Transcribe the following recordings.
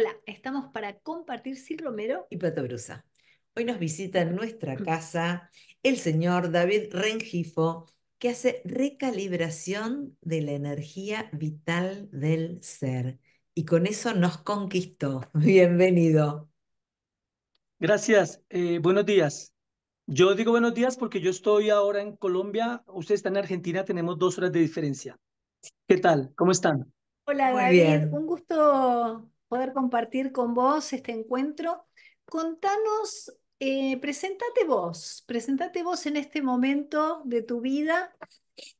Hola, estamos para compartir Sil Romero y Pato Brusa. Hoy nos visita en nuestra mm. casa el señor David Rengifo, que hace recalibración de la energía vital del ser. Y con eso nos conquistó. Bienvenido. Gracias. Eh, buenos días. Yo digo buenos días porque yo estoy ahora en Colombia, usted está en Argentina, tenemos dos horas de diferencia. ¿Qué tal? ¿Cómo están? Hola David, un gusto poder compartir con vos este encuentro. Contanos, eh, presentate vos, presentate vos en este momento de tu vida.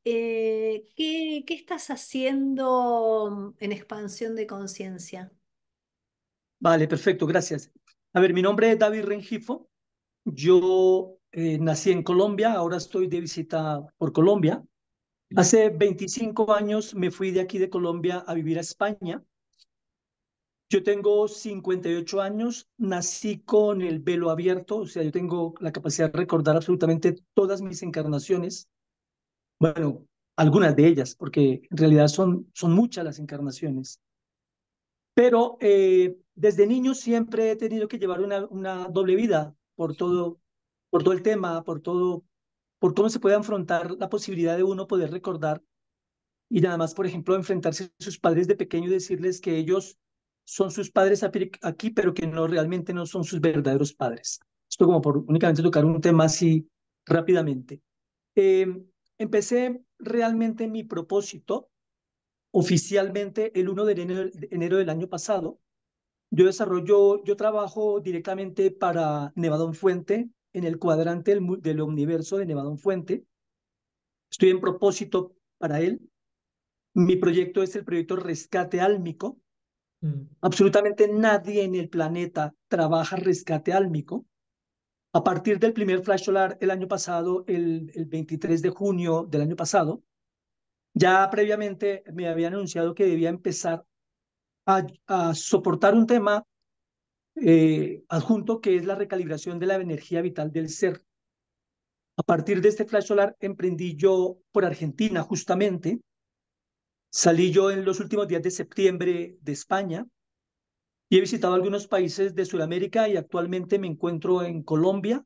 Eh, ¿qué, ¿Qué estás haciendo en expansión de conciencia? Vale, perfecto, gracias. A ver, mi nombre es David Rengifo. Yo eh, nací en Colombia, ahora estoy de visita por Colombia. Hace 25 años me fui de aquí de Colombia a vivir a España. Yo tengo 58 años, nací con el velo abierto, o sea, yo tengo la capacidad de recordar absolutamente todas mis encarnaciones. Bueno, algunas de ellas, porque en realidad son, son muchas las encarnaciones. Pero eh, desde niño siempre he tenido que llevar una, una doble vida por todo, por todo el tema, por todo, por cómo se puede afrontar la posibilidad de uno poder recordar y nada más, por ejemplo, enfrentarse a sus padres de pequeño y decirles que ellos son sus padres aquí, pero que no realmente no son sus verdaderos padres. Esto como por únicamente tocar un tema así rápidamente. Em, empecé realmente mi propósito oficialmente el 1 de enero, del año pasado. Yo desarrollo, yo trabajo directamente para Nevadón Fuente en el cuadrante del, del universo de Nevadón Fuente. Estoy en propósito para él. Mi proyecto es el proyecto Rescate Álmico, Mm. Absolutamente nadie en el planeta trabaja rescate álmico. A partir del primer flash solar el año pasado, el, 23 de junio del año pasado, ya previamente me había anunciado que debía empezar a, soportar un tema eh, adjunto que es la recalibración de la energía vital del ser. A partir de este flash solar emprendí yo por Argentina justamente Salí yo en los últimos días de septiembre de España y he visitado algunos países de Sudamérica y actualmente me encuentro en Colombia.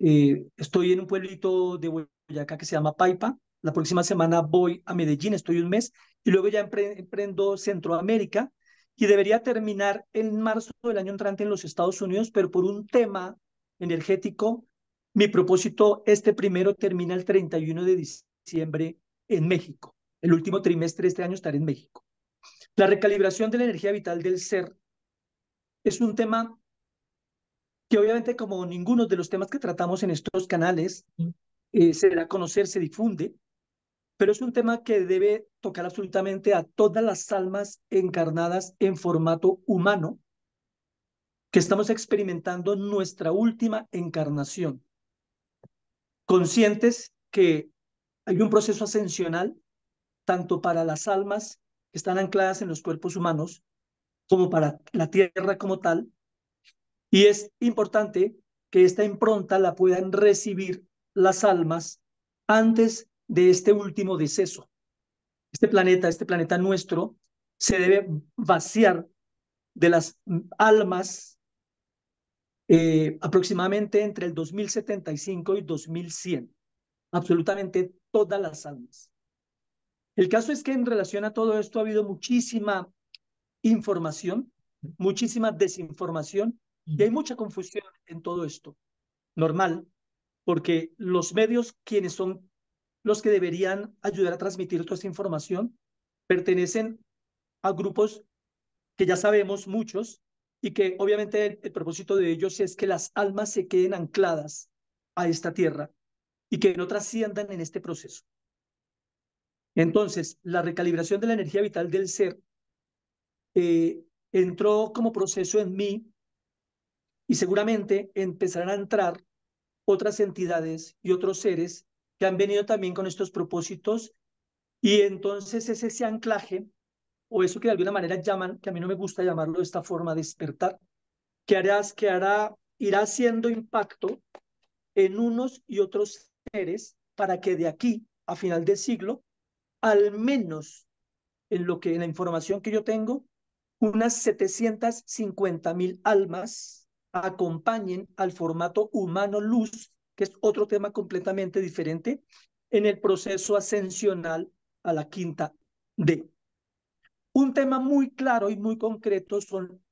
Eh, estoy en un pueblito de Boyacá que se llama Paipa. La próxima semana voy a Medellín, estoy un mes y luego ya emprendo Centroamérica y debería terminar en marzo del año entrante en los Estados Unidos, pero por un tema energético, mi propósito, este primero termina el 31 de diciembre en México. El último trimestre de este año estaré en México. La recalibración de la energía vital del ser es un tema que obviamente como ninguno de los temas que tratamos en estos canales eh, se da a conocer, se difunde, pero es un tema que debe tocar absolutamente a todas las almas encarnadas en formato humano que estamos experimentando nuestra última encarnación, conscientes que hay un proceso ascensional tanto para las almas que están ancladas en los cuerpos humanos como para la tierra como tal. Y es importante que esta impronta la puedan recibir las almas antes de este último deceso. Este planeta, este planeta nuestro, se debe vaciar de las almas eh, aproximadamente entre el 2075 y 2100. Absolutamente todas las almas. El caso es que en relación a todo esto ha habido muchísima información, muchísima desinformación y hay mucha confusión en todo esto. Normal, porque los medios, quienes son los que deberían ayudar a transmitir toda esta información, pertenecen a grupos que ya sabemos muchos y que obviamente el, propósito de ellos es que las almas se queden ancladas a esta tierra y que no trasciendan en este proceso. Entonces, la recalibración de la energía vital del ser eh, entró como proceso en mí y seguramente empezarán a entrar otras entidades y otros seres que han venido también con estos propósitos y entonces es ese anclaje o eso que de alguna manera llaman, que a mí no me gusta llamarlo de esta forma, despertar, que harás, que hará, irá haciendo impacto en unos y otros seres para que de aquí a final de siglo al menos en lo que la información que yo tengo, unas 750 mil almas acompañen al formato humano luz, que es otro tema completamente diferente, en el proceso ascensional a la quinta D. Un tema muy claro y muy concreto son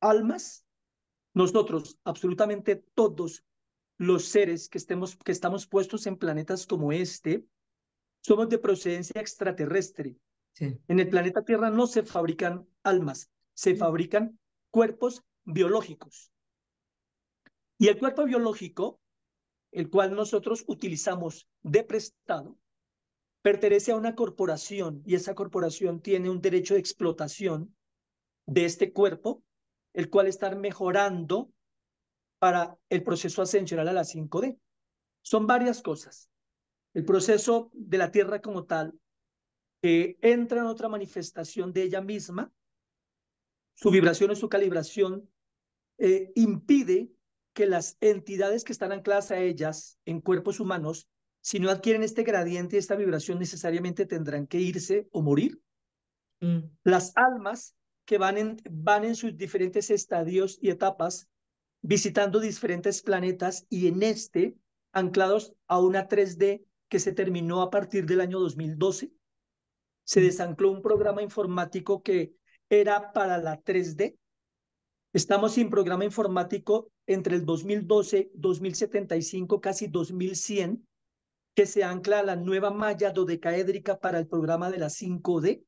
almas. Nosotros, absolutamente todos los seres que, estemos, que estamos puestos en planetas como este, somos de procedencia extraterrestre. En el planeta Tierra no se fabrican almas, se fabrican cuerpos biológicos. Y el cuerpo biológico, el cual nosotros utilizamos de prestado, pertenece a una corporación y esa corporación tiene un derecho de explotación de este cuerpo, el cual está mejorando para el proceso ascensional a la 5D. Son varias cosas. El proceso de la tierra como tal, que entra en otra manifestación de ella misma, su vibración o su calibración eh, impide que las entidades que están ancladas a ellas en cuerpos humanos, si no adquieren este gradiente, esta vibración, necesariamente tendrán que irse o morir. Mm. Las almas que van en, van en sus diferentes estadios y etapas, visitando diferentes planetas y en este, anclados a una 3D que se terminó a partir del año 2012. Se desancló un programa informático que era para la 3D. Estamos sin programa informático entre el 2012, 2075, casi 2100, que se ancla a la nueva malla dodecaédrica para el programa de la 5D.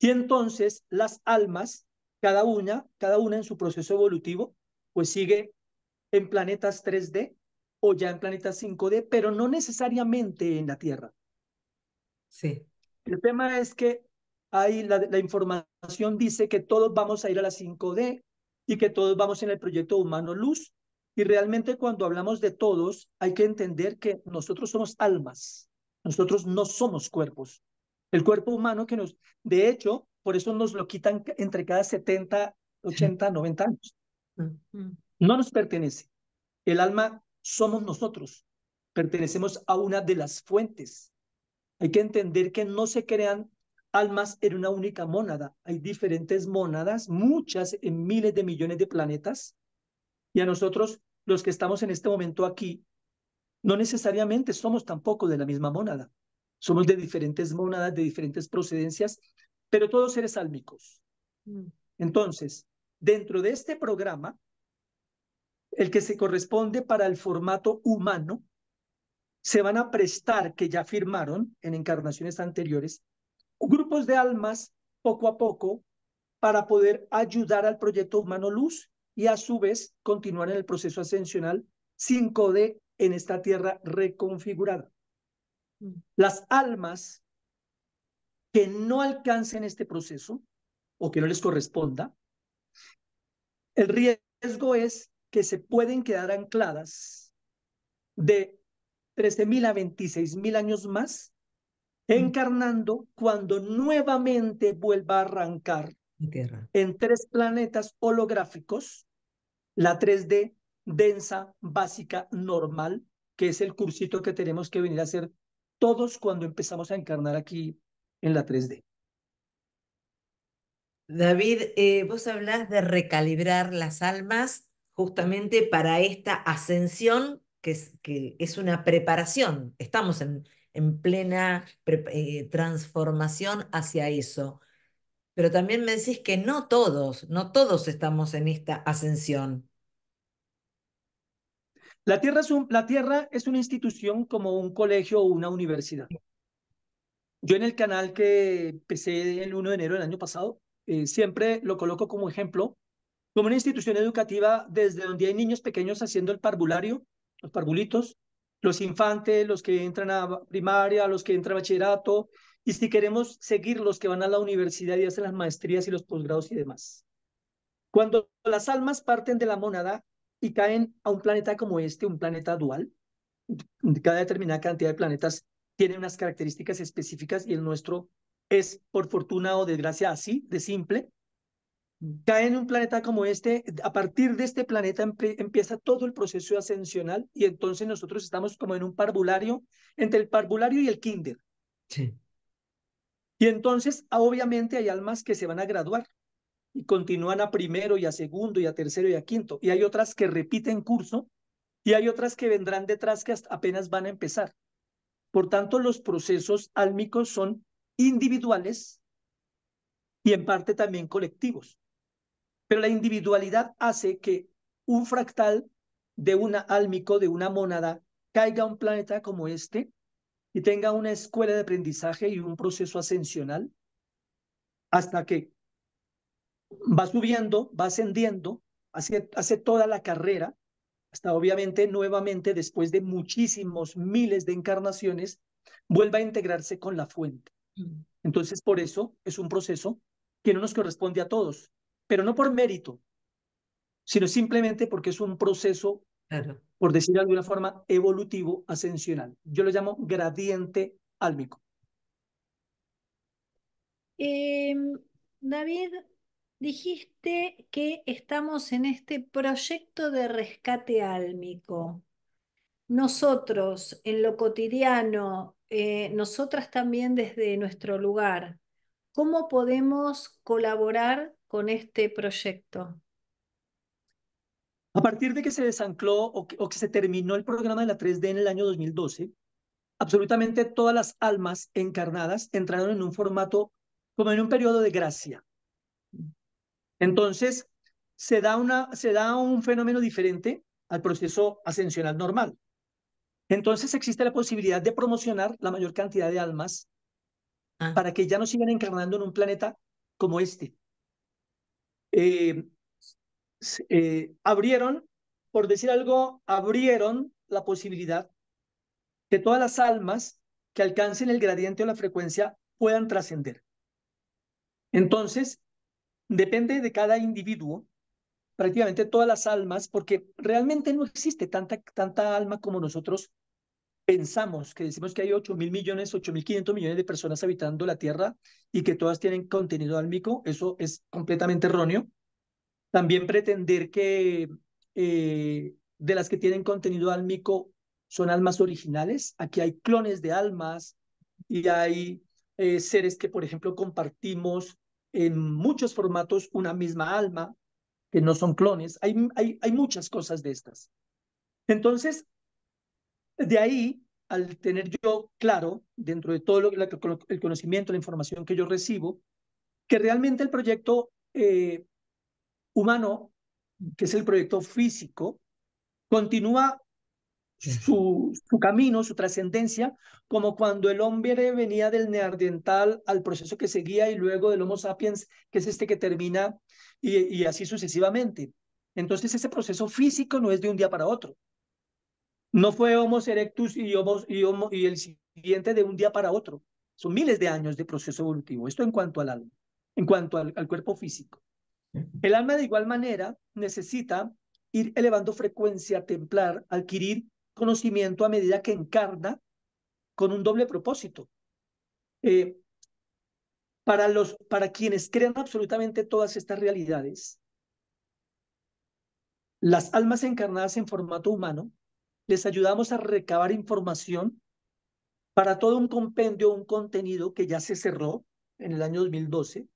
Y entonces las almas, cada una, cada una en su proceso evolutivo, pues sigue en planetas 3D, o ya en Planeta 5D, pero no necesariamente en la Tierra. Sí. El tema es que ahí la, la información dice que todos vamos a ir a la 5D y que todos vamos en el proyecto Humano Luz. Y realmente cuando hablamos de todos, hay que entender que nosotros somos almas, nosotros no somos cuerpos. El cuerpo humano que nos, de hecho, por eso nos lo quitan entre cada 70, 80, 90 años. No nos pertenece. El alma somos nosotros. Pertenecemos a una de las fuentes. Hay que entender que no se crean almas en una única mónada. Hay diferentes mónadas, muchas en miles de millones de planetas. Y a nosotros, los que estamos en este momento aquí, no necesariamente somos tampoco de la misma mónada. Somos de diferentes mónadas, de diferentes procedencias, pero todos seres álmicos. Mm. Entonces, dentro de este programa, el que se corresponde para el formato humano, se van a prestar, que ya firmaron en encarnaciones anteriores, grupos de almas poco a poco para poder ayudar al proyecto humano luz y a su vez continuar en el proceso ascensional 5D en esta tierra reconfigurada. Las almas que no alcancen este proceso o que no les corresponda, el riesgo es que se pueden quedar ancladas de 13.000 a 26.000 años más, encarnando cuando nuevamente vuelva a arrancar en tres planetas holográficos, la 3D densa, básica, normal, que es el cursito que tenemos que venir a hacer todos cuando empezamos a encarnar aquí en la 3D. David, eh, vos hablas de recalibrar las almas justamente para esta ascensión que es, que es una preparación. Estamos en, en plena eh, transformación hacia eso. Pero también me decís que no todos, no todos estamos en esta ascensión. La tierra, es la tierra es una institución como un colegio o una universidad. Yo en el canal que empecé el 1 de enero del año pasado, eh, siempre lo coloco como ejemplo como una institución educativa desde donde hay niños pequeños haciendo el parvulario, los parvulitos, los infantes, los que entran a primaria, los que entran a bachillerato, y si queremos seguir los que van a la universidad y hacen las maestrías y los posgrados y demás. Cuando las almas parten de la mónada y caen a un planeta como este, un planeta dual, cada determinada cantidad de planetas tiene unas características específicas y el nuestro es, por fortuna o desgracia, así de simple, cae en un planeta como este, a partir de este planeta empieza todo el proceso ascensional y entonces nosotros estamos como en un parvulario, entre el parvulario y el kinder. Y entonces, ah, obviamente, hay almas que se van a graduar y continúan a primero y a segundo y a tercero y a quinto. Y hay otras que repiten curso y hay otras que vendrán detrás que apenas van a empezar. Por tanto, los procesos álmicos son individuales y en parte también colectivos. Pero la individualidad hace que un fractal de una álmico, de una mónada, caiga a un planeta como este y tenga una escuela de aprendizaje y un proceso ascensional hasta que va subiendo, va ascendiendo, hace, hace toda la carrera, hasta obviamente nuevamente después de muchísimos miles de encarnaciones, vuelva a integrarse con la fuente. Mm. Entonces, por eso es un proceso que no nos corresponde a todos pero no por mérito, sino simplemente porque es un proceso, por decir de alguna forma, evolutivo, ascensional. Yo lo llamo gradiente álmico. Em, David, dijiste que estamos en este proyecto de rescate álmico. Nosotros, en lo cotidiano, eh, nosotras también desde nuestro lugar, ¿cómo podemos colaborar con este proyecto? A partir de que se desancló o que, se terminó el programa de la 3D en el año 2012, absolutamente todas las almas encarnadas entraron en un formato como en un periodo de gracia. Entonces, se da, una, se da un fenómeno diferente al proceso ascensional normal. Entonces, existe la posibilidad de promocionar la mayor cantidad de almas ah. para que ya no sigan encarnando en un planeta como este, eh, eh, abrieron, por decir algo, abrieron la posibilidad que todas las almas que alcancen el gradiente o la frecuencia puedan trascender. Entonces, depende de cada individuo, prácticamente todas las almas, porque realmente no existe tanta, tanta alma como nosotros pensamos que decimos que hay 8 mil millones, 8 mil 500 millones de personas habitando la Tierra y que todas tienen contenido álmico, eso es completamente erróneo. También pretender que eh, de las que tienen contenido álmico son almas originales, aquí hay clones de almas y hay eh, seres que, por ejemplo, compartimos en muchos formatos una misma alma, que no son clones, hay, hay, hay muchas cosas de estas. Entonces, de ahí, al tener yo claro, dentro de todo el conocimiento, la información que yo recibo, que realmente el proyecto eh, humano, que es el proyecto físico, continúa su, camino, su trascendencia, como cuando el hombre venía del neandertal al proceso que seguía y luego del Homo sapiens, que es este que termina, y así sucesivamente. Entonces ese proceso físico no es de un día para otro, no fue Homo erectus y, y, y el siguiente de un día para otro. Son miles de años de proceso evolutivo. Esto en cuanto al alma, en cuanto al, cuerpo físico. El alma de igual manera necesita ir elevando frecuencia, templar, adquirir conocimiento a medida que encarna con un doble propósito. Eh, para, los, para quienes crean absolutamente todas estas realidades, las almas encarnadas en formato humano les ayudamos a recabar información para todo un compendio, un contenido que ya se cerró en el año 2012,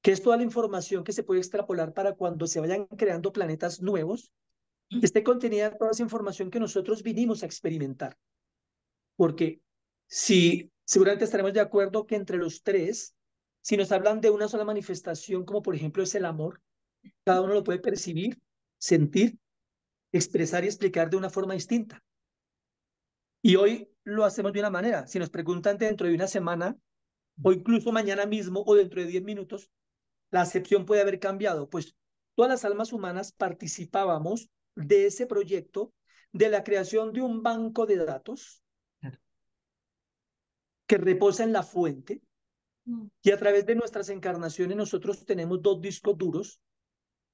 que es toda la información que se puede extrapolar para cuando se vayan creando planetas nuevos, contenido es toda esa información que nosotros vinimos a experimentar. Porque si seguramente estaremos de acuerdo que entre los tres, si nos hablan de una sola manifestación, como por ejemplo es el amor, cada uno lo puede percibir, sentir expresar y explicar de una forma distinta. Y hoy lo hacemos de una manera. Si nos preguntan dentro de una semana, o incluso mañana mismo, o dentro de diez minutos, la acepción puede haber cambiado. Pues todas las almas humanas participábamos de ese proyecto de la creación de un banco de datos que reposa en la fuente. Mm. Y a través de nuestras encarnaciones nosotros tenemos dos discos duros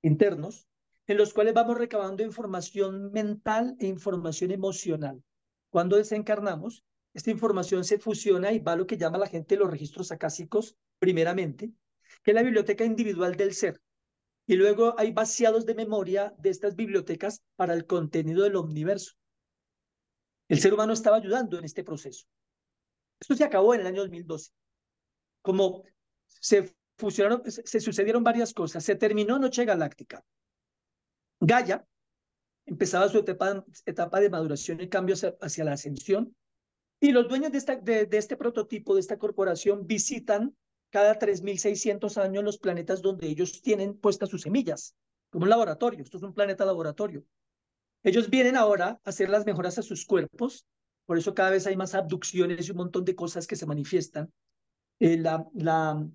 internos en los cuales vamos recabando información mental e información emocional. Cuando desencarnamos, esta información se fusiona y va a lo que llama la gente los registros acásicos, primeramente, que es la biblioteca individual del ser. Y luego hay vaciados de memoria de estas bibliotecas para el contenido del universo. El ser humano estaba ayudando en este proceso. Esto se acabó en el año 2012. Como se fusionaron, se sucedieron varias cosas. Se terminó Noche Galáctica. Gaia empezaba su etapa, etapa de maduración y cambio hacia, la ascensión. Y los dueños de, esta, de, este prototipo, de esta corporación, visitan cada 3.600 años los planetas donde ellos tienen puestas sus semillas, como un laboratorio. Esto es un planeta laboratorio. Ellos vienen ahora a hacer las mejoras a sus cuerpos, por eso cada vez hay más abducciones y un montón de cosas que se manifiestan. Eh, la, la,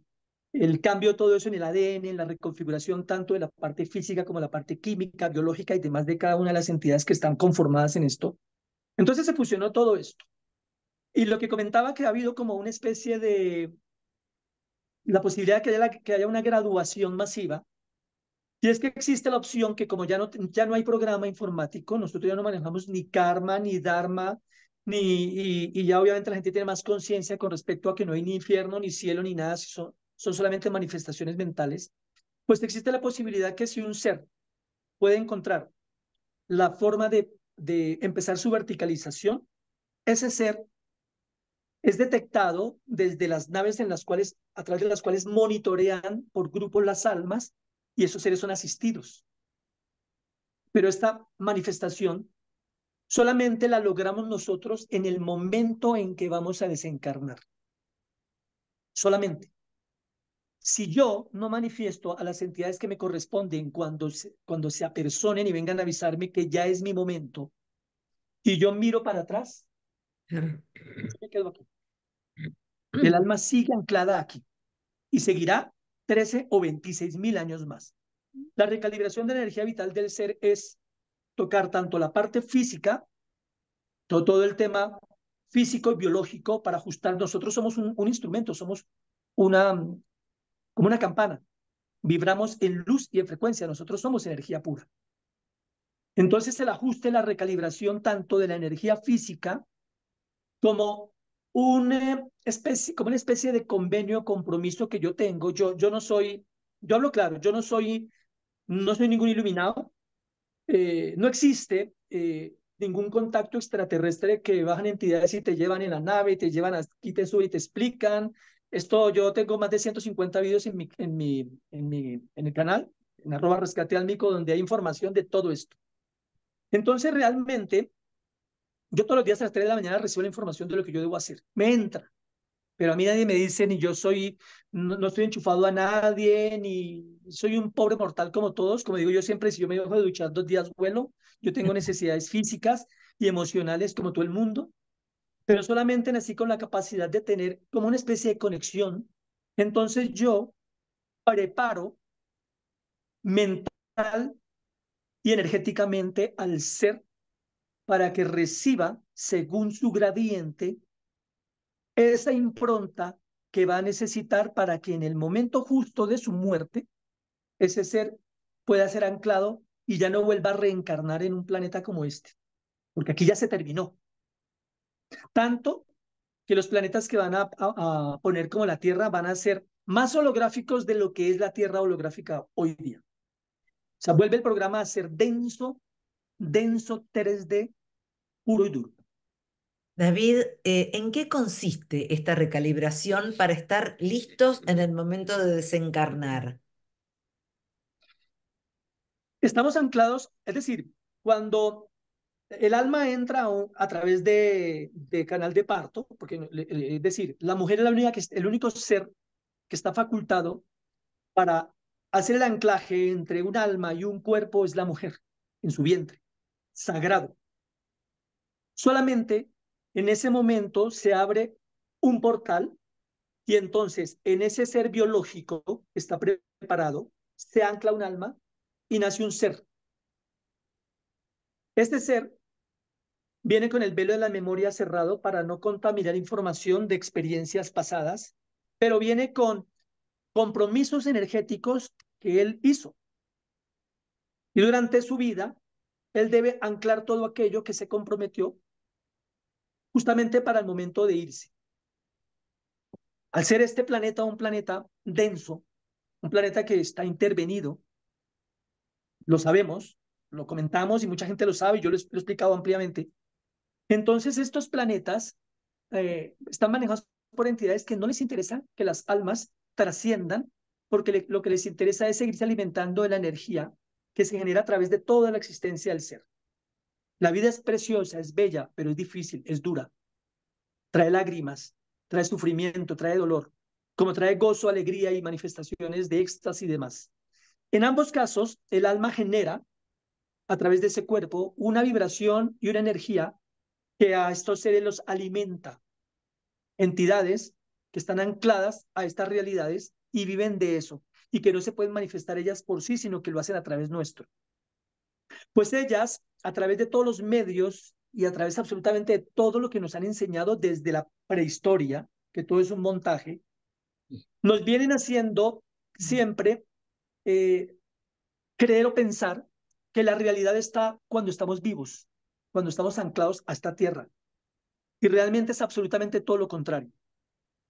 el cambio todo eso en el ADN, en la reconfiguración tanto de la parte física como la parte química, biológica y demás de cada una de las entidades que están conformadas en esto. Entonces se fusionó todo esto. Y lo que comentaba que ha habido como una especie de la posibilidad de que haya, que haya una graduación masiva, y es que existe la opción que como ya no, ya no hay programa informático, nosotros ya no manejamos ni karma, ni dharma, ni, y, y ya obviamente la gente tiene más conciencia con respecto a que no hay ni infierno, ni cielo, ni nada, son solamente manifestaciones mentales, pues existe la posibilidad que si un ser puede encontrar la forma de, empezar su verticalización, ese ser es detectado desde las naves en las cuales, a través de las cuales monitorean por grupos las almas y esos seres son asistidos. Pero esta manifestación solamente la logramos nosotros en el momento en que vamos a desencarnar. Solamente si yo no manifiesto a las entidades que me corresponden cuando se, cuando se apersonen y vengan a avisarme que ya es mi momento, y yo miro para atrás, El alma sigue anclada aquí y seguirá 13 o 26 mil años más. La recalibración de la energía vital del ser es tocar tanto la parte física, todo, todo el tema físico y biológico para ajustar. Nosotros somos un instrumento, somos una, como una campana. Vibramos en luz y en frecuencia, nosotros somos energía pura. Entonces el ajuste, la recalibración tanto de la energía física como una eh, especie, como una especie de convenio, compromiso que yo tengo. Yo, yo no soy, yo hablo claro, yo no soy, no soy ningún iluminado. Eh, no existe eh, ningún contacto extraterrestre que bajan entidades y te llevan en la nave, y te llevan aquí, te suben y te explican esto, yo tengo más de 150 videos en mi, en mi, en mi, en el canal, en arroba rescate al mico, donde hay información de todo esto. Entonces, realmente, yo todos los días a las 3 de la mañana recibo la información de lo que yo debo hacer. Me entra. Pero a mí nadie me dice, ni yo soy, no, estoy enchufado a nadie, ni soy un pobre mortal como todos. Como digo yo siempre, si yo me dejo de duchar dos días, bueno, Yo tengo necesidades físicas y emocionales como todo el mundo pero solamente nací con la capacidad de tener como una especie de conexión. Entonces yo preparo mental y energéticamente al ser para que reciba, según su gradiente, esa impronta que va a necesitar para que en el momento justo de su muerte, ese ser pueda ser anclado y ya no vuelva a reencarnar en un planeta como este. Porque aquí ya se terminó. Tanto que los planetas que van a, poner como la Tierra van a ser más holográficos de lo que es la Tierra holográfica hoy día. O sea, vuelve el programa a ser denso, denso 3D, puro y duro. David, eh, ¿en qué consiste esta recalibración para estar listos en el momento de desencarnar? Estamos anclados, es decir, cuando el alma entra a, través de, canal de parto, porque es decir, la mujer es la única que, el único ser que está facultado para hacer el anclaje entre un alma y un cuerpo es la mujer en su vientre, sagrado. Solamente en ese momento se abre un portal y entonces en ese ser biológico que está preparado se ancla un alma y nace un ser. Este ser Viene con el velo de la memoria cerrado para no contaminar información de experiencias pasadas, pero viene con compromisos energéticos que él hizo. Y durante su vida, él debe anclar todo aquello que se comprometió justamente para el momento de irse. Al ser este planeta un planeta denso, un planeta que está intervenido, lo sabemos, lo comentamos y mucha gente lo sabe, yo lo, lo he explicado ampliamente, entonces, estos planetas eh, están manejados por entidades que no les interesa que las almas trasciendan, porque lo que les interesa es seguirse alimentando de la energía que se genera a través de toda la existencia del ser. La vida es preciosa, es bella, pero es difícil, es dura. Trae lágrimas, trae sufrimiento, trae dolor, como trae gozo, alegría y manifestaciones de éxtasis y demás. En ambos casos, el alma genera, a través de ese cuerpo, una vibración y una energía que a estos seres los alimenta. Entidades que están ancladas a estas realidades y viven de eso, y que no se pueden manifestar ellas por sí, sino que lo hacen a través nuestro. Pues ellas, a través de todos los medios y a través absolutamente de todo lo que nos han enseñado desde la prehistoria, que todo es un montaje, nos vienen haciendo siempre eh, creer o pensar que la realidad está cuando estamos vivos, cuando estamos anclados a esta tierra. Y realmente es absolutamente todo lo contrario.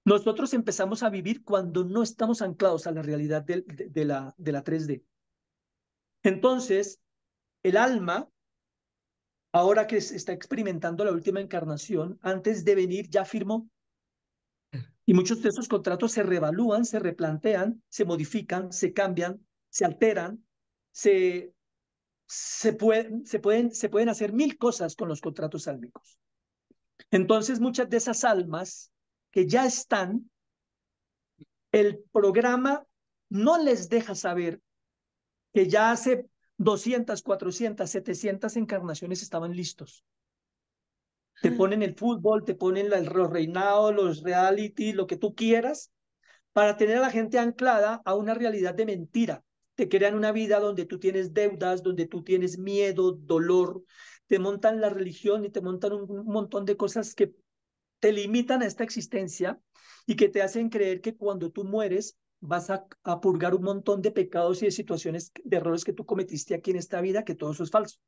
Nosotros empezamos a vivir cuando no estamos anclados a la realidad de, la, de la 3D. Entonces, el alma, ahora que está experimentando la última encarnación, antes de venir ya firmó. Y muchos de esos contratos se reevalúan, se replantean, se modifican, se cambian, se alteran, se se, se, pueden, se pueden hacer mil cosas con los contratos sálmicos. Entonces, muchas de esas almas que ya están, el programa no les deja saber que ya hace 200, 400, 700 encarnaciones estaban listos. Te ponen el fútbol, te ponen el reinados, los reality, lo que tú quieras, para tener a la gente anclada a una realidad de mentira te crean una vida donde tú tienes deudas, donde tú tienes miedo, dolor, te montan la religión y te montan un, montón de cosas que te limitan a esta existencia y que te hacen creer que cuando tú mueres vas a, a, purgar un montón de pecados y de situaciones, de errores que tú cometiste aquí en esta vida, que todo eso es falso.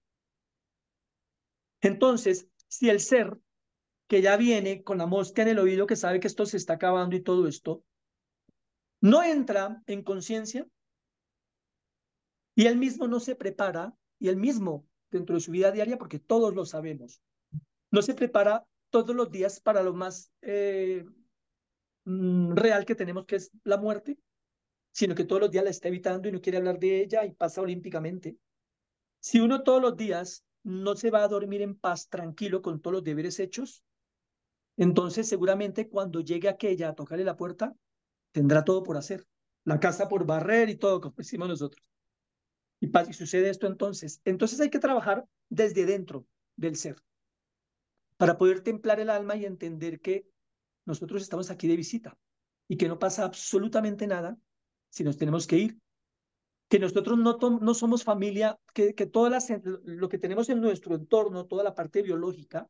Entonces, si el ser que ya viene con la mosca en el oído, que sabe que esto se está acabando y todo esto, no entra en conciencia, y él mismo no se prepara, y él mismo dentro de su vida diaria, porque todos lo sabemos, no se prepara todos los días para lo más eh, mm, real que tenemos, que es la muerte, sino que todos los días la está evitando y no quiere hablar de ella y pasa olímpicamente. Si uno todos los días no se va a dormir en paz, tranquilo, con todos los deberes hechos, entonces seguramente cuando llegue aquella a tocarle la puerta, tendrá todo por hacer, la casa por barrer y todo, como decimos nosotros. Y, sucede esto entonces. Entonces hay que trabajar desde dentro del ser para poder templar el alma y entender que nosotros estamos aquí de visita y que no pasa absolutamente nada si nos tenemos que ir. Que nosotros no, no somos familia, que, que lo que tenemos en nuestro entorno, toda la parte biológica,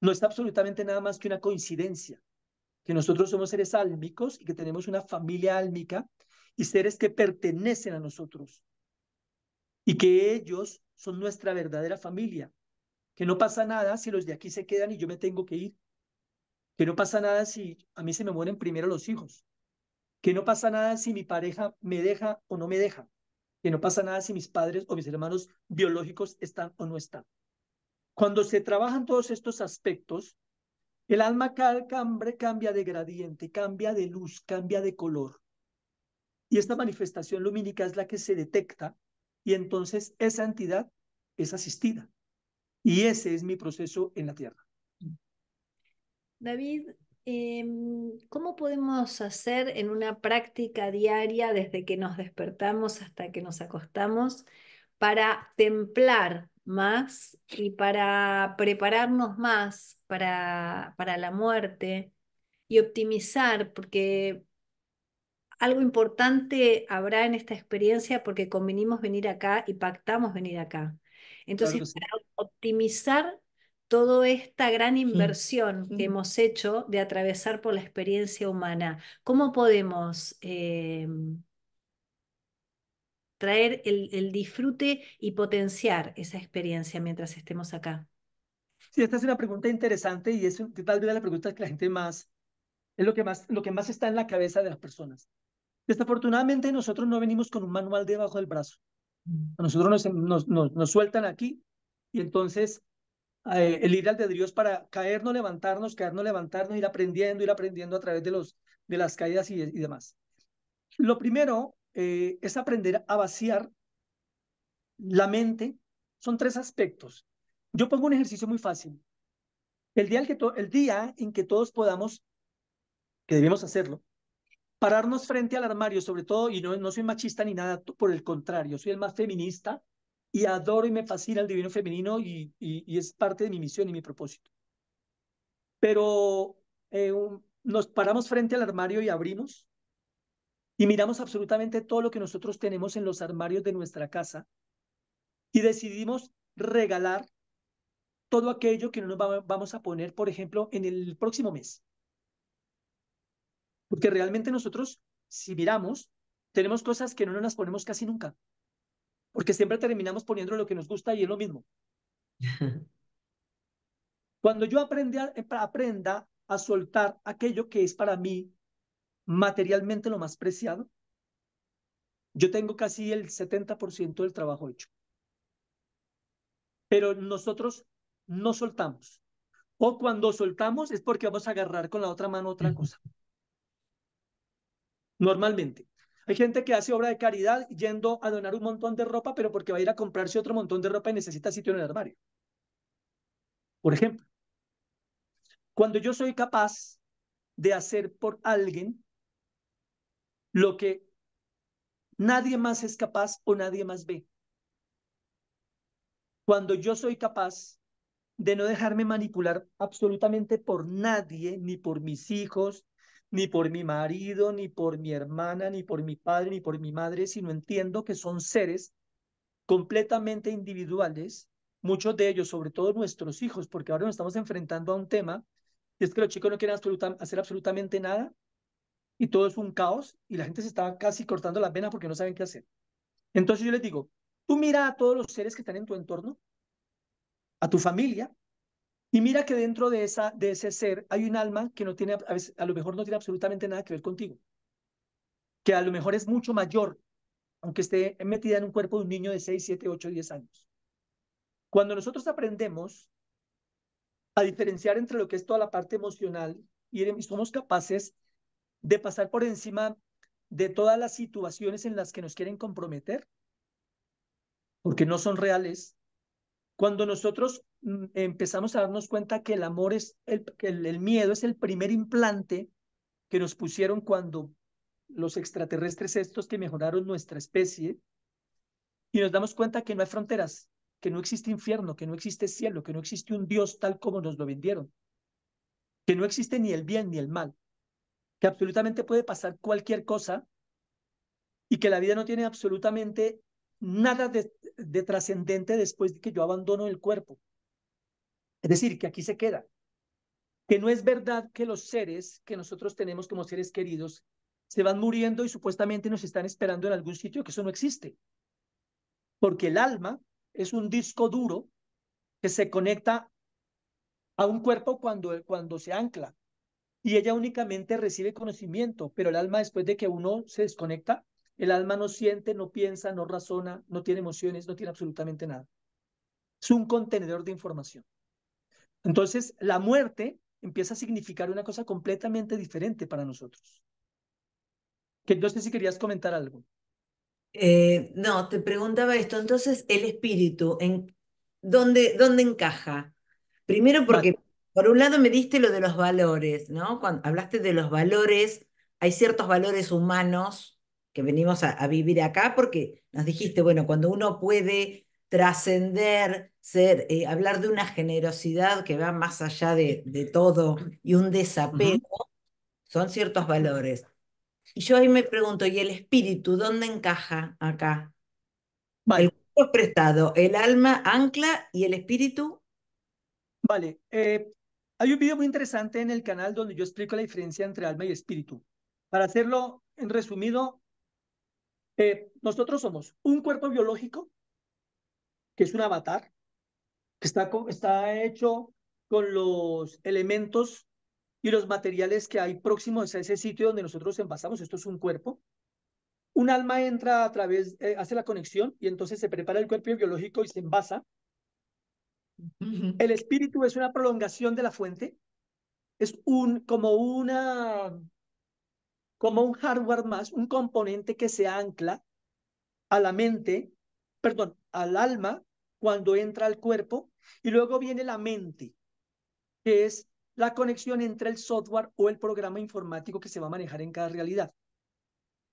no es absolutamente nada más que una coincidencia. Que nosotros somos seres álmicos y que tenemos una familia álmica y seres que pertenecen a nosotros y que ellos son nuestra verdadera familia, que no pasa nada si los de aquí se quedan y yo me tengo que ir, que no pasa nada si a mí se me mueren primero los hijos, que no pasa nada si mi pareja me deja o no me deja, que no pasa nada si mis padres o mis hermanos biológicos están o no están. Cuando se trabajan todos estos aspectos, el alma calcambre cambia de gradiente, cambia de luz, cambia de color. Y esta manifestación lumínica es la que se detecta y entonces esa entidad es asistida. Y ese es mi proceso en la tierra. David, em, ¿cómo podemos hacer en una práctica diaria desde que nos despertamos hasta que nos acostamos para templar más y para prepararnos más para, para la muerte y optimizar? Porque algo importante habrá en esta experiencia porque convenimos venir acá y pactamos venir acá. Entonces, optimizar toda esta gran mm. inversión que mm. hemos hecho de atravesar por la experiencia humana, ¿cómo podemos em, traer el, el disfrute y potenciar esa experiencia mientras estemos acá? Sí, esta es una pregunta interesante y es tal vez la pregunta que la gente más, es lo que más, lo que más está en la cabeza de las personas. Desafortunadamente nosotros no venimos con un manual debajo del brazo. Mm. A nosotros nos, nos, nos, sueltan aquí y entonces eh, el ir al de Dios para caernos, levantarnos, caernos, levantarnos, ir aprendiendo, ir aprendiendo a través de, los, de las caídas y, demás. Lo primero eh, es aprender a vaciar la mente. Son tres aspectos. Yo pongo un ejercicio muy fácil. El día, el día en que todos podamos, que debemos hacerlo, pararnos frente al armario, sobre todo, y no, no soy machista ni nada, por el contrario, soy el más feminista y adoro y me fascina el divino femenino y, y, es parte de mi misión y mi propósito. Pero eh, nos paramos frente al armario y abrimos y miramos absolutamente todo lo que nosotros tenemos en los armarios de nuestra casa y decidimos regalar todo aquello que no nos vamos a poner, por ejemplo, en el próximo mes. Porque realmente nosotros, si miramos, tenemos cosas que no nos las ponemos casi nunca. Porque siempre terminamos poniendo lo que nos gusta y es lo mismo. Cuando yo eh, aprenda, a soltar aquello que es para mí materialmente lo más preciado, yo tengo casi el 70% del trabajo hecho. Pero nosotros no soltamos. O cuando soltamos es porque vamos a agarrar con la otra mano otra cosa. Normalmente. Hay gente que hace obra de caridad yendo a donar un montón de ropa, pero porque va a ir a comprarse otro montón de ropa y necesita sitio en el armario. Por ejemplo, cuando yo soy capaz de hacer por alguien lo que nadie más es capaz o nadie más ve. Cuando yo soy capaz de no dejarme manipular absolutamente por nadie, ni por mis hijos, ni por mi marido, ni por mi hermana, ni por mi padre, ni por mi madre, sino entiendo que son seres completamente individuales, muchos de ellos, sobre todo nuestros hijos, porque ahora nos estamos enfrentando a un tema, y es que los chicos no quieren hacer absolutamente nada, y todo es un caos, y la gente se está casi cortando las venas porque no saben qué hacer. Entonces yo les digo, tú mira a todos los seres que están en tu entorno, a tu familia, y mira que dentro de, esa, de ese ser hay un alma que no tiene, a, a lo mejor no tiene absolutamente nada que ver contigo, que a lo mejor es mucho mayor, aunque esté metida en un cuerpo de un niño de 6, 7, 8, 10 años. Cuando nosotros aprendemos a diferenciar entre lo que es toda la parte emocional y somos capaces de pasar por encima de todas las situaciones en las que nos quieren comprometer, porque no son reales, cuando nosotros mm, empezamos a darnos cuenta que el amor es, el, miedo es el primer implante que nos pusieron cuando los extraterrestres estos que mejoraron nuestra especie, y nos damos cuenta que no hay fronteras, que no existe infierno, que no existe cielo, que no existe un Dios tal como nos lo vendieron, que no existe ni el bien ni el mal, que absolutamente puede pasar cualquier cosa y que la vida no tiene absolutamente nada de, trascendente después de que yo abandono el cuerpo. Es decir, que aquí se queda. Que no es verdad que los seres que nosotros tenemos como seres queridos se van muriendo y supuestamente nos están esperando en algún sitio, que eso no existe. Porque el alma es un disco duro que se conecta a un cuerpo cuando, cuando se ancla y ella únicamente recibe conocimiento, pero el alma después de que uno se desconecta, el alma no siente, no piensa, no razona, no tiene emociones, no tiene absolutamente nada. Es un contenedor de información. Entonces, la muerte empieza a significar una cosa completamente diferente para nosotros. Que no sé si querías comentar algo. Eh, no, te preguntaba esto. Entonces, el espíritu, ¿en dónde, dónde encaja? Primero porque, por un lado, me diste lo de los valores, ¿no? Cuando hablaste de los valores, hay ciertos valores humanos que venimos a, vivir acá, porque nos dijiste, bueno, cuando uno puede trascender, ser, eh, hablar de una generosidad que va más allá de, de todo y un desapego, son ciertos valores. Y yo ahí me pregunto, ¿y el espíritu dónde encaja acá? El cuerpo prestado, el alma ancla y el espíritu. Vale, eh, hay un video muy interesante en el canal donde yo explico la diferencia entre alma y espíritu. Para hacerlo en resumido, eh, nosotros somos un cuerpo biológico, que es un avatar, que está, está hecho con los elementos y los materiales que hay próximos a ese sitio donde nosotros envasamos. Esto es un cuerpo. Un alma entra a través, eh, hace la conexión y entonces se prepara el cuerpo biológico y se envasa. El espíritu es una prolongación de la fuente, es un, como una como un hardware más, un componente que se ancla a la mente, perdón, al alma cuando entra al cuerpo y luego viene la mente, que es la conexión entre el software o el programa informático que se va a manejar en cada realidad.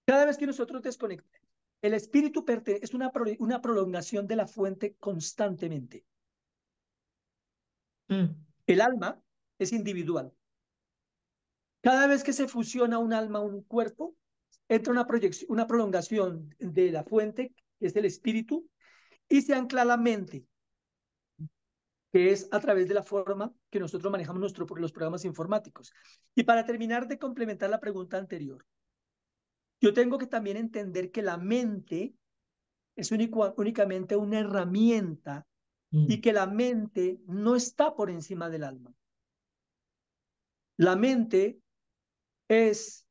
Cada vez que nosotros desconectamos, el espíritu es una, una prolongación de la fuente constantemente. Mm. El alma es individual, cada vez que se fusiona un alma, un cuerpo, entra una, proyección, una prolongación de la fuente, que es el espíritu, y se ancla la mente, que es a través de la forma que nosotros manejamos nuestro, los programas informáticos. Y para terminar de complementar la pregunta anterior, yo tengo que también entender que la mente es únicamente una herramienta y mm. que la mente no está por encima del alma. La mente es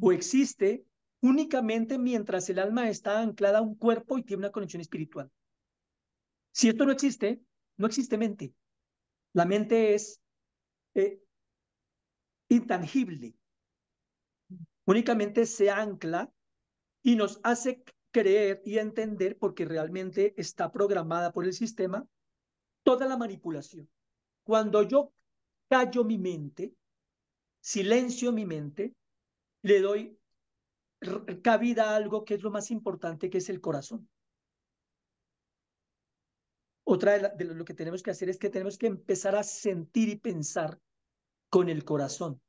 o existe únicamente mientras el alma está anclada a un cuerpo y tiene una conexión espiritual. Si esto no existe, no existe mente. La mente es eh, intangible. Únicamente se ancla y nos hace creer y entender, porque realmente está programada por el sistema, toda la manipulación. Cuando yo callo mi mente, silencio mi mente, le doy cabida a algo que es lo más importante, que es el corazón. Otra de, de, lo que tenemos que hacer es que tenemos que empezar a sentir y pensar con el corazón,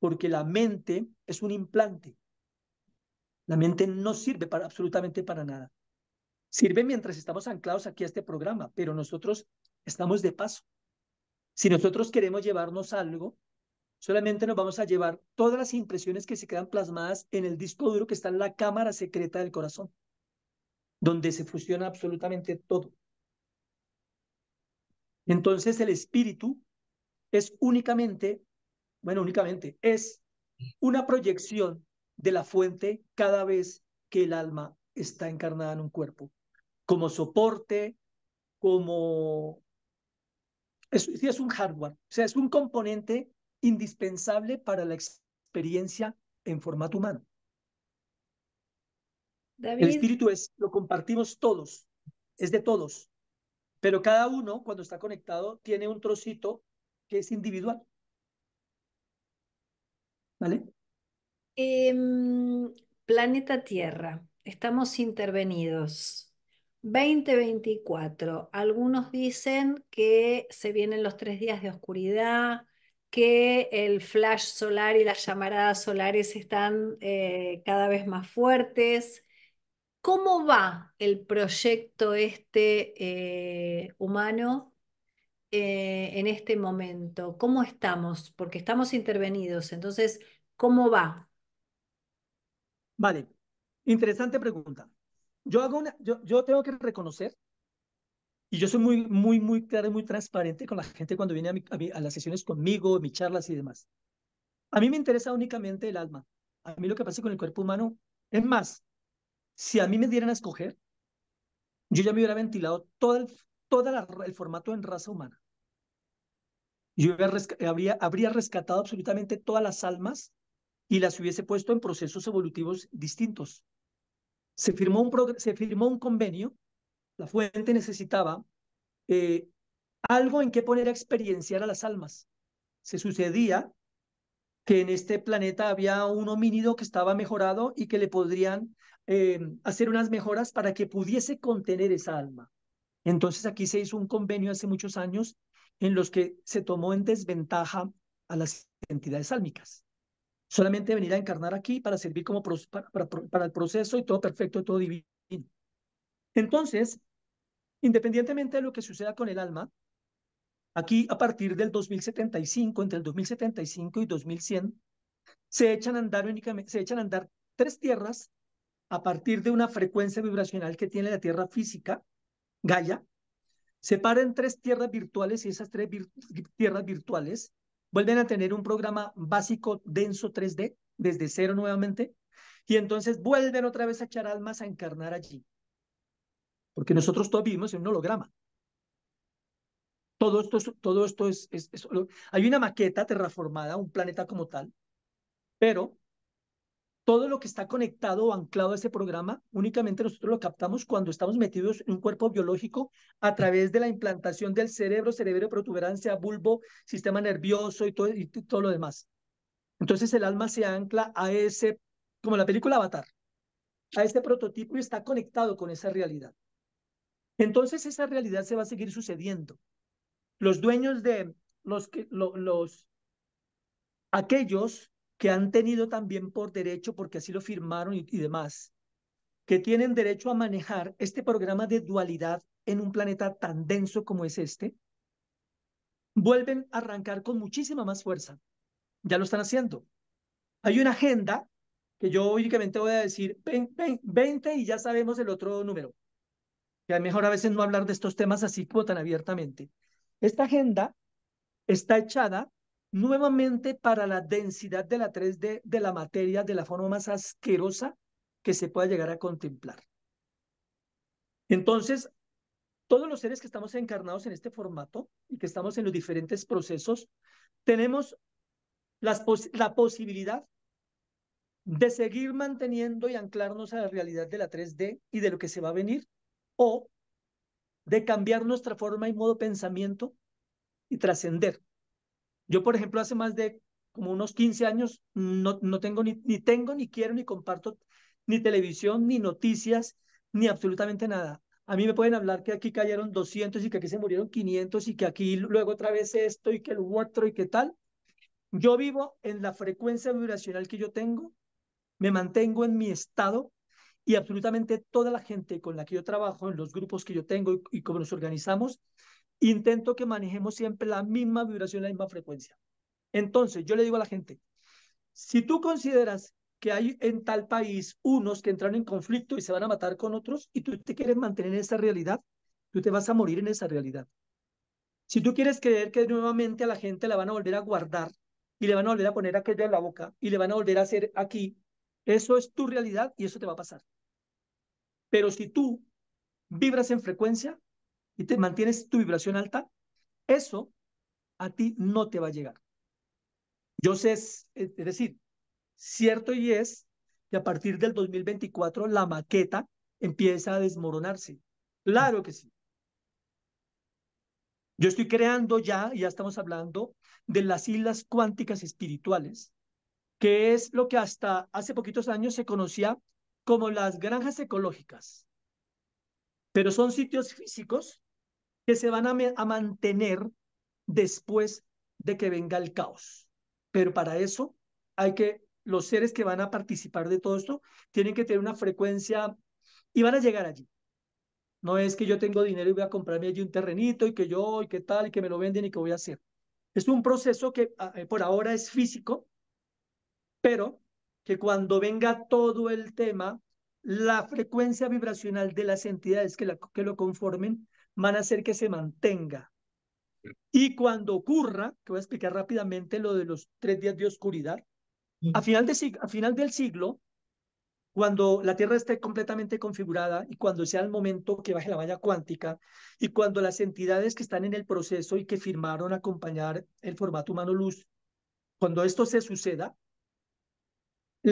porque la mente es un implante. La mente no sirve para absolutamente para nada. Sirve mientras estamos anclados aquí a este programa, pero nosotros estamos de paso. Si nosotros queremos llevarnos algo, Solamente nos vamos a llevar todas las impresiones que se quedan plasmadas en el disco duro que está en la cámara secreta del corazón, donde se fusiona absolutamente todo. Entonces el espíritu es únicamente, bueno, únicamente, es una proyección de la fuente cada vez que el alma está encarnada en un cuerpo, como soporte, como... Es, es un hardware, o sea, es un componente indispensable para la experiencia en formato humano. El espíritu es, lo compartimos todos, es de todos, pero cada uno cuando está conectado tiene un trocito que es individual. ¿Vale? Em, planeta Tierra, estamos intervenidos. 2024, algunos dicen que se vienen los tres días de oscuridad, que el flash solar y las llamaradas solares están eh, cada vez más fuertes. ¿Cómo va el proyecto este eh, humano eh, en este momento? ¿Cómo estamos? Porque estamos intervenidos. Entonces, ¿cómo va? Vale, interesante pregunta. Yo, hago una, yo tengo que reconocer y yo soy muy, muy, muy claro y muy transparente con la gente cuando viene a, las sesiones conmigo, mis charlas y demás. A mí me interesa únicamente el alma. A mí lo que pasa con el cuerpo humano, es más, si a mí me dieran a escoger, yo ya me hubiera ventilado todo el, el formato en raza humana. Yo habría, habría rescatado absolutamente todas las almas y las hubiese puesto en procesos evolutivos distintos. Se firmó un, se firmó un convenio la fuente necesitaba eh, algo en que poner a experienciar a las almas. Se sucedía que en este planeta había un homínido que estaba mejorado y que le podrían eh, hacer unas mejoras para que pudiese contener esa alma. Entonces aquí se hizo un convenio hace muchos años en los que se tomó en desventaja a las entidades álmicas. Solamente venir a encarnar aquí para servir como para, el proceso y todo perfecto, todo divino. Entonces, Independientemente de lo que suceda con el alma, aquí a partir del 2075, entre el 2075 y 2100, se echan a andar únicamente, se a andar tres tierras a partir de una frecuencia vibracional que tiene la tierra física, Gaia, separan tres tierras virtuales y esas tres tierras virtuales vuelven a tener un programa básico denso 3D, desde cero nuevamente, y entonces vuelven otra vez a echar almas a encarnar allí porque nosotros todos vivimos en un holograma. Todo esto, es, todo esto es, Hay una maqueta terraformada, un planeta como tal, pero todo lo que está conectado o anclado a ese programa, únicamente nosotros lo captamos cuando estamos metidos en un cuerpo biológico a través de la implantación del cerebro, cerebro, protuberancia, bulbo, sistema nervioso y todo, y todo lo demás. Entonces el alma se ancla a ese, como la película Avatar, a ese prototipo y está conectado con esa realidad. Entonces esa realidad se va a seguir sucediendo. Los dueños de los que los aquellos que han tenido también por derecho, porque así lo firmaron y, demás, que tienen derecho a manejar este programa de dualidad en un planeta tan denso como es este, vuelven a arrancar con muchísima más fuerza. Ya lo están haciendo. Hay una agenda que yo únicamente voy a decir 20 y ya sabemos el otro número que lo mejor a veces no hablar de estos temas así como tan abiertamente. Esta agenda está echada nuevamente para la densidad de la 3D de la materia de la forma más asquerosa que se pueda llegar a contemplar. Entonces, todos los seres que estamos encarnados en este formato y que estamos en los diferentes procesos, tenemos las la posibilidad de seguir manteniendo y anclarnos a la realidad de la 3D y de lo que se va a venir o de cambiar nuestra forma y modo de pensamiento y trascender. Yo, por ejemplo, hace más de como unos 15 años no, no tengo ni, ni tengo ni quiero ni comparto ni televisión, ni noticias, ni absolutamente nada. A mí me pueden hablar que aquí cayeron 200 y que aquí se murieron 500 y que aquí luego otra vez esto y que el otro y que tal. Yo vivo en la frecuencia vibracional que yo tengo, me mantengo en mi estado y absolutamente toda la gente con la que yo trabajo, en los grupos que yo tengo y, como cómo nos organizamos, intento que manejemos siempre la misma vibración, la misma frecuencia. Entonces, yo le digo a la gente, si tú consideras que hay en tal país unos que entran en conflicto y se van a matar con otros y tú te quieres mantener en esa realidad, tú te vas a morir en esa realidad. Si tú quieres creer que nuevamente a la gente la van a volver a guardar y le van a volver a poner aquello en la boca y le van a volver a hacer aquí, eso es tu realidad y eso te va a pasar. Pero si tú vibras en frecuencia y te mantienes tu vibración alta, eso a ti no te va a llegar. Yo sé, es decir, cierto y es que a partir del 2024 la maqueta empieza a desmoronarse. Claro que sí. Yo estoy creando ya, ya estamos hablando de las islas cuánticas espirituales, que es lo que hasta hace poquitos años se conocía como las granjas ecológicas, pero son sitios físicos que se van a, mantener después de que venga el caos. Pero para eso hay que, los seres que van a participar de todo esto tienen que tener una frecuencia y van a llegar allí. No es que yo tengo dinero y voy a comprarme allí un terrenito y que yo y qué tal y que me lo venden y que voy a hacer. Es un proceso que ah, eh, por ahora es físico, pero que cuando venga todo el tema, la frecuencia vibracional de las entidades que, lo conformen van a hacer que se mantenga. Y cuando ocurra, que voy a explicar rápidamente lo de los tres días de oscuridad, a final, a final del siglo, cuando la Tierra esté completamente configurada y cuando sea el momento que baje la valla cuántica y cuando las entidades que están en el proceso y que firmaron acompañar el formato humano luz, cuando esto se suceda,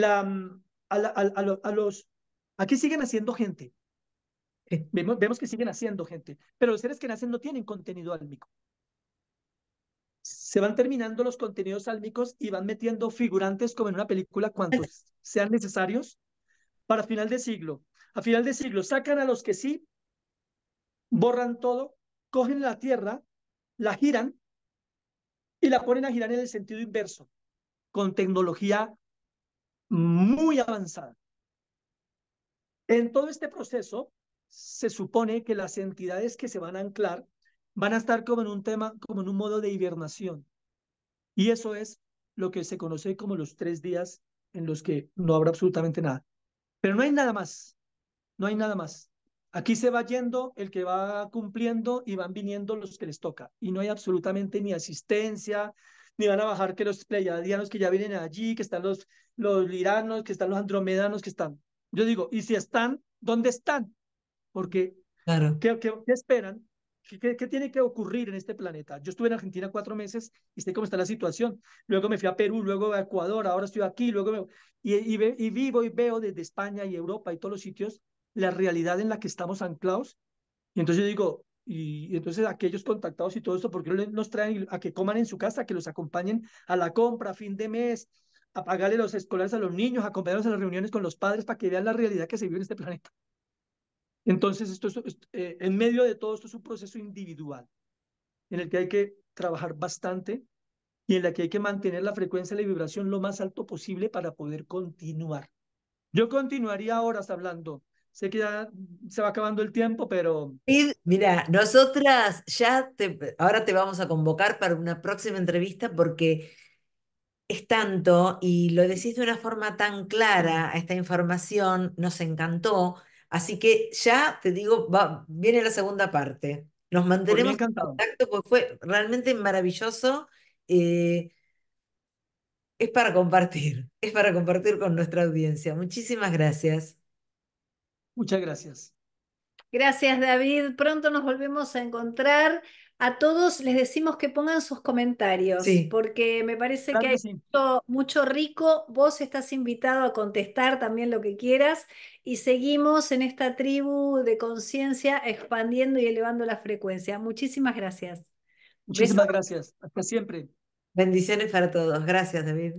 a, los... Aquí siguen haciendo gente. Eh, vemos, que siguen haciendo gente, pero los seres que nacen no tienen contenido álmico. Se van terminando los contenidos álmicos y van metiendo figurantes como en una película cuantos sean necesarios para final de siglo. A final de siglo sacan a los que sí, borran todo, cogen la tierra, la giran y la ponen a girar en el sentido inverso, con tecnología muy avanzada. En todo este proceso, se supone que las entidades que se van a anclar van a estar como en un tema, como en un modo de hibernación. Y eso es lo que se conoce como los tres días en los que no habrá absolutamente nada. Pero no hay nada más, no hay nada más. Aquí se va yendo el que va cumpliendo y van viniendo los que les toca. Y no hay absolutamente ni asistencia, ni van a bajar que los pleiadianos que ya vienen allí, que están los, los liranos, que están los andromedanos, que están. Yo digo, y si están, ¿dónde están? Porque, claro. ¿qué, qué, esperan? ¿Qué, tiene que ocurrir en este planeta? Yo estuve en Argentina cuatro meses y sé cómo está la situación. Luego me fui a Perú, luego a Ecuador, ahora estoy aquí, luego y, y, y, vivo y veo desde España y Europa y todos los sitios la realidad en la que estamos anclados. Y entonces yo digo, y entonces aquellos contactados y todo esto, ¿por qué no nos traen a que coman en su casa, que los acompañen a la compra a fin de mes, a pagarle los escolares a los niños, a acompañarlos a las reuniones con los padres para que vean la realidad que se vive en este planeta? Entonces, esto, eh, en medio de todo esto es un proceso individual en el que hay que trabajar bastante y en la que hay que mantener la frecuencia y la vibración lo más alto posible para poder continuar. Yo continuaría horas hablando Sé que ya se va acabando el tiempo, pero... mira, nosotras ya te, ahora te vamos a convocar para una próxima entrevista porque es tanto y lo decís de una forma tan clara, esta información nos encantó, así que ya te digo, viene la segunda parte. Nos mantenemos en contacto porque fue realmente maravilloso. Eh, es para compartir, es para compartir con nuestra audiencia. Muchísimas gracias. Muchas gracias. Gracias, David. Pronto nos volvemos a encontrar. A todos les decimos que pongan sus comentarios, porque me parece que hay mucho, rico. Vos estás invitado a contestar también lo que quieras y seguimos en esta tribu de conciencia expandiendo y elevando la frecuencia. Muchísimas gracias. Muchísimas gracias. Hasta siempre. Bendiciones para todos. Gracias, David.